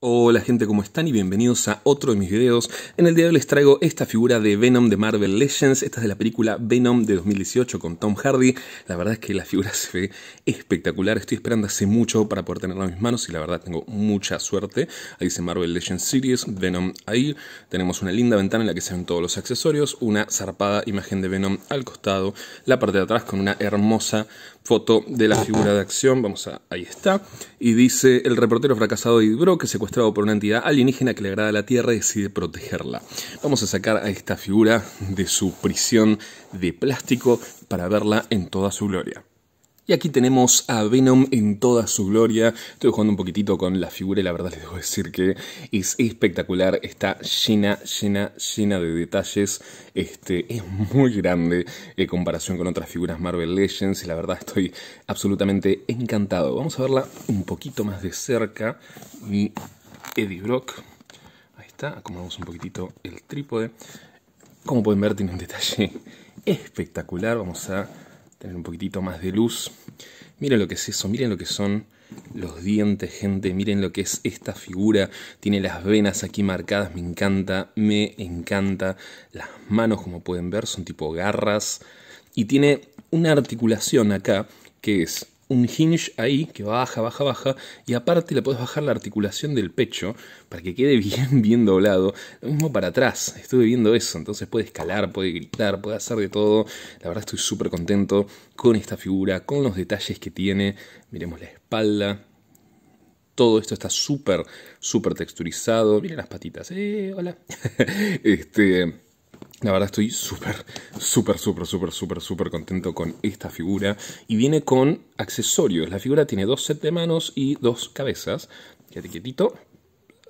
Hola gente, ¿cómo están? Y bienvenidos a otro de mis videos. En el día de hoy les traigo esta figura de Venom de Marvel Legends. Esta es de la película Venom de 2018 con Tom Hardy. La verdad es que la figura se ve espectacular. Estoy esperando hace mucho para poder tenerla en mis manos y la verdad tengo mucha suerte. Ahí dice Marvel Legends Series, Venom ahí. Tenemos una linda ventana en la que se ven todos los accesorios. Una zarpada imagen de Venom al costado. La parte de atrás con una hermosa foto de la figura de acción. Vamos a... Ahí está. Y dice el reportero fracasado de Bro que se por una entidad alienígena que le agrada la Tierra y decide protegerla. Vamos a sacar a esta figura de su prisión de plástico para verla en toda su gloria. Y aquí tenemos a Venom en toda su gloria. Estoy jugando un poquitito con la figura y la verdad les debo decir que es espectacular. Está llena, llena, llena de detalles. Este, es muy grande en eh, comparación con otras figuras Marvel Legends y la verdad estoy absolutamente encantado. Vamos a verla un poquito más de cerca y Eddie Brock. Ahí está, acomodamos un poquitito el trípode. Como pueden ver, tiene un detalle espectacular. Vamos a tener un poquitito más de luz. Miren lo que es eso, miren lo que son los dientes, gente. Miren lo que es esta figura. Tiene las venas aquí marcadas, me encanta, me encanta. Las manos, como pueden ver, son tipo garras. Y tiene una articulación acá que es un hinge ahí que baja, baja, baja, y aparte le puedes bajar la articulación del pecho para que quede bien, bien doblado. Lo mismo para atrás, estuve viendo eso, entonces puede escalar, puede gritar, puede hacer de todo. La verdad estoy súper contento con esta figura, con los detalles que tiene. Miremos la espalda. Todo esto está súper, súper texturizado. Miren las patitas. ¡Eh! Hola. este. La verdad estoy súper, súper, súper, súper, súper, súper contento con esta figura. Y viene con accesorios. La figura tiene dos sets de manos y dos cabezas. Etiquetito. quietito.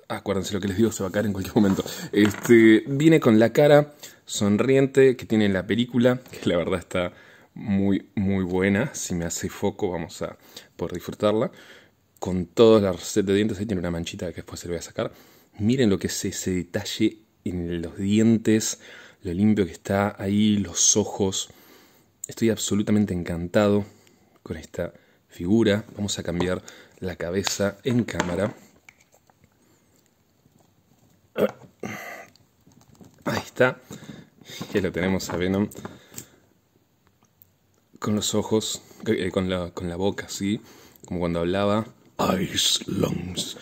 Acuérdense lo que les digo, se va a caer en cualquier momento. Este, viene con la cara sonriente que tiene la película, que la verdad está muy, muy buena. Si me hace foco, vamos a poder disfrutarla. Con todos los set de dientes, ahí tiene una manchita que después se le voy a sacar. Miren lo que es ese detalle en los dientes lo limpio que está ahí, los ojos. Estoy absolutamente encantado con esta figura. Vamos a cambiar la cabeza en cámara. Ahí está. Ya lo tenemos a Venom. Con los ojos, eh, con, la, boca así, como cuando hablaba. Ice lungs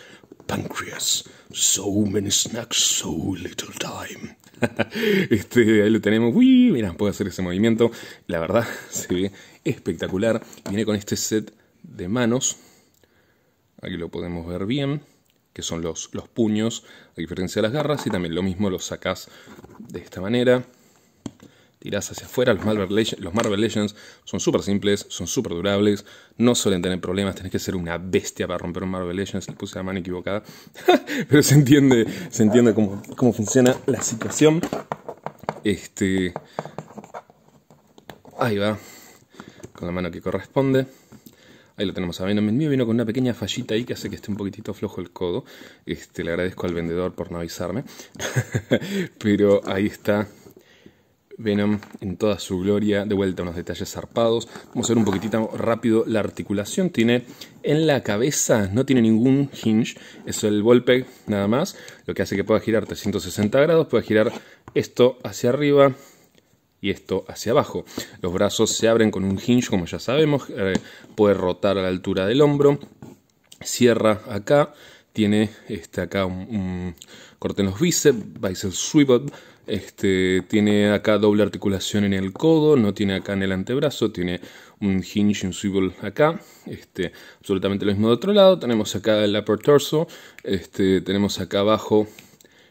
pancreas. So many snacks, so little time. este, ahí lo tenemos. Uy, mira, puedo hacer ese movimiento. La verdad, se ve espectacular. Viene con este set de manos. Aquí lo podemos ver bien, que son los, los puños, a diferencia de las garras. Y también lo mismo lo sacas de esta manera tirás hacia afuera. Los Marvel Legends, los Marvel Legends son súper simples, son súper durables, no suelen tener problemas, tenés que ser una bestia para romper un Marvel Legends, le puse la mano equivocada, pero se entiende, se entiende cómo, funciona la situación. Este... Ahí va, con la mano que corresponde. Ahí lo tenemos a Venom. me vino con una pequeña fallita ahí que hace que esté un poquitito flojo el codo. Este, le agradezco al vendedor por no avisarme. Pero ahí está Venom en toda su gloria, de vuelta unos detalles zarpados. Vamos a ver un poquitito rápido la articulación. Tiene en la cabeza, no tiene ningún hinge, es el golpe nada más, lo que hace que pueda girar 360 grados, Puede girar esto hacia arriba, y esto hacia abajo. Los brazos se abren con un hinge, como ya sabemos, eh, puede rotar a la altura del hombro, cierra acá, tiene este, acá un, corte en los bíceps, bicep swivel, este, tiene acá doble articulación en el codo, no tiene acá en el antebrazo, tiene un hinge, un swivel acá, este, absolutamente lo mismo de otro lado. Tenemos acá el upper torso, este, tenemos acá abajo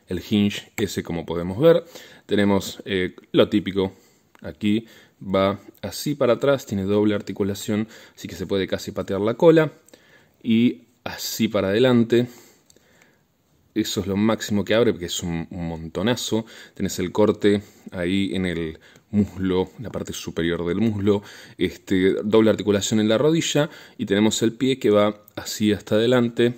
el hinge ese como podemos ver. Tenemos eh, lo típico aquí, va así para atrás, tiene doble articulación, así que se puede casi patear la cola. Y así para adelante, eso es lo máximo que abre, porque es un, montonazo. Tenés el corte ahí en el muslo, la parte superior del muslo, este, doble articulación en la rodilla y tenemos el pie que va así hasta adelante,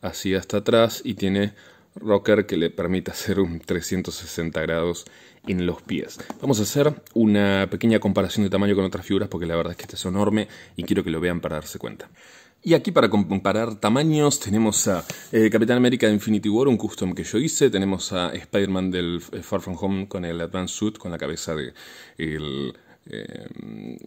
así hasta atrás y tiene rocker que le permite hacer un 360 grados en los pies. Vamos a hacer una pequeña comparación de tamaño con otras figuras porque la verdad es que este es enorme y quiero que lo vean para darse cuenta. Y aquí para comparar tamaños tenemos a eh, Capitán América de Infinity War, un custom que yo hice, tenemos a Spider-Man del eh, Far From Home con el Advanced Suit, con la cabeza de eh,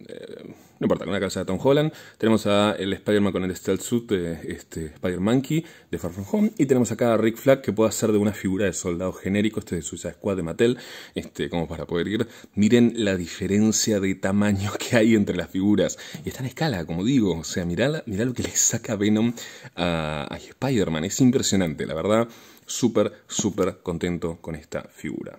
eh, no importa, con la casa de Tom Holland. Tenemos a el Spider-Man con el stealth suit de este, Spider-Monkey de Far From Home. Y tenemos acá a Rick Flag que puede hacer de una figura de soldado genérico, este de Suiza Squad de Mattel, este, como para poder ir. Miren la diferencia de tamaño que hay entre las figuras. Y está en escala, como digo. O sea, mirá, lo que le saca Venom a Spider-Man. Es impresionante, la verdad. Súper, súper contento con esta figura.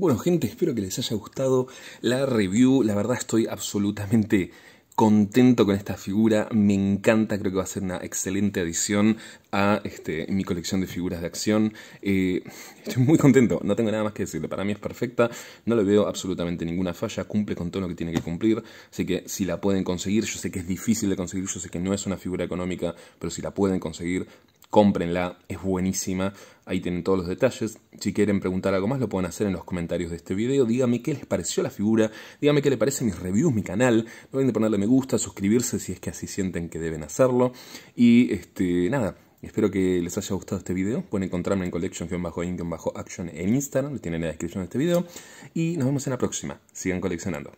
Bueno, gente, espero que les haya gustado la review. La verdad estoy absolutamente contento con esta figura, me encanta, creo que va a ser una excelente adición a este, mi colección de figuras de acción. Eh, estoy muy contento, no tengo nada más que decirle, para mí es perfecta, no le veo absolutamente ninguna falla, cumple con todo lo que tiene que cumplir, así que si la pueden conseguir, yo sé que es difícil de conseguir, yo sé que no es una figura económica, pero si la pueden conseguir, cómprenla, es buenísima, ahí tienen todos los detalles. Si quieren preguntar algo más, lo pueden hacer en los comentarios de este video. Díganme qué les pareció la figura, díganme qué le parecen mis reviews, mi canal. No olviden ponerle me gusta, suscribirse si es que así sienten que deben hacerlo. Y este, nada. Espero que les haya gustado este video. Pueden encontrarme en collection-in-action en Instagram, lo tienen en la descripción de este video. Y nos vemos en la próxima. Sigan coleccionando.